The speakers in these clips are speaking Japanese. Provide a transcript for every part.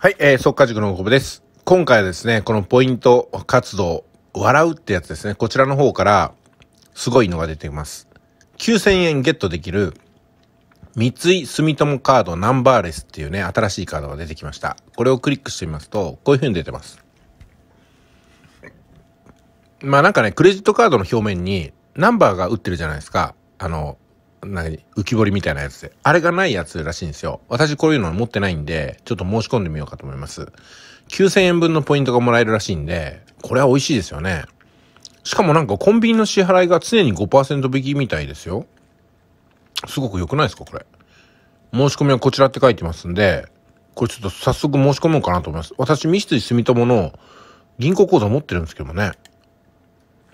はい、えー、速稼塾のごぶです。今回はですね、このポイント活動、笑うってやつですね。こちらの方から、すごいのが出ています。9000円ゲットできる、三井住友カードナンバーレスっていうね、新しいカードが出てきました。これをクリックしてみますと、こういう風に出てます。まあなんかね、クレジットカードの表面に、ナンバーが打ってるじゃないですか。あの、何浮き彫りみたいなやつで。あれがないやつらしいんですよ。私こういうの持ってないんで、ちょっと申し込んでみようかと思います。9000円分のポイントがもらえるらしいんで、これは美味しいですよね。しかもなんかコンビニの支払いが常に5%引きみたいですよ。すごく良くないですかこれ。申し込みはこちらって書いてますんで、これちょっと早速申し込もうかなと思います。私、三井住友の銀行口座持ってるんですけどもね。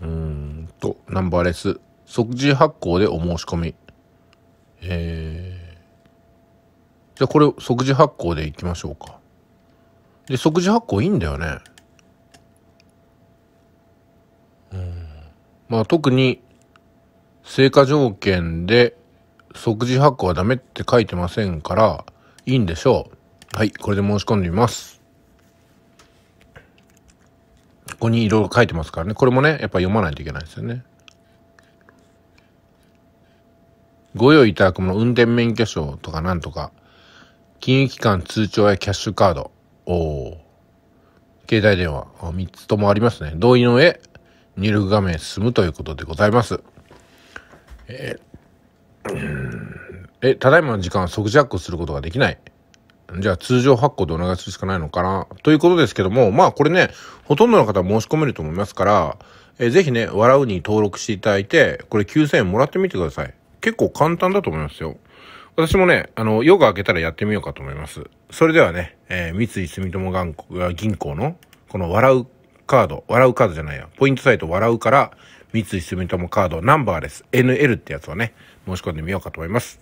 うーんと、ナンバーレス、即時発行でお申し込み。えー、じゃあこれ即時発行でいきましょうか。で、即時発行いいんだよね。うん。まあ特に、成果条件で即時発行はダメって書いてませんから、いいんでしょう。はい、これで申し込んでみます。ここにいろいろ書いてますからね。これもね、やっぱ読まないといけないですよね。ご用意いただくもの、運転免許証とかなんとか、金融機関通帳やキャッシュカード、お携帯電話、3つともありますね。同意の上、入力画面進むということでございます。ええ、ただいまの時間は即時発行することができない。じゃあ通常発行でお願いするしかないのかなということですけども、まあこれね、ほとんどの方は申し込めると思いますから、えぜひね、笑うに登録していただいて、これ9000円もらってみてください。結構簡単だと思いますよ。私もね、あの、夜が明けたらやってみようかと思います。それではね、えー、三井住友銀行の、この笑うカード、笑うカードじゃないや、ポイントサイト笑うから、三井住友カードナンバーレス、NL ってやつをね、申し込んでみようかと思います。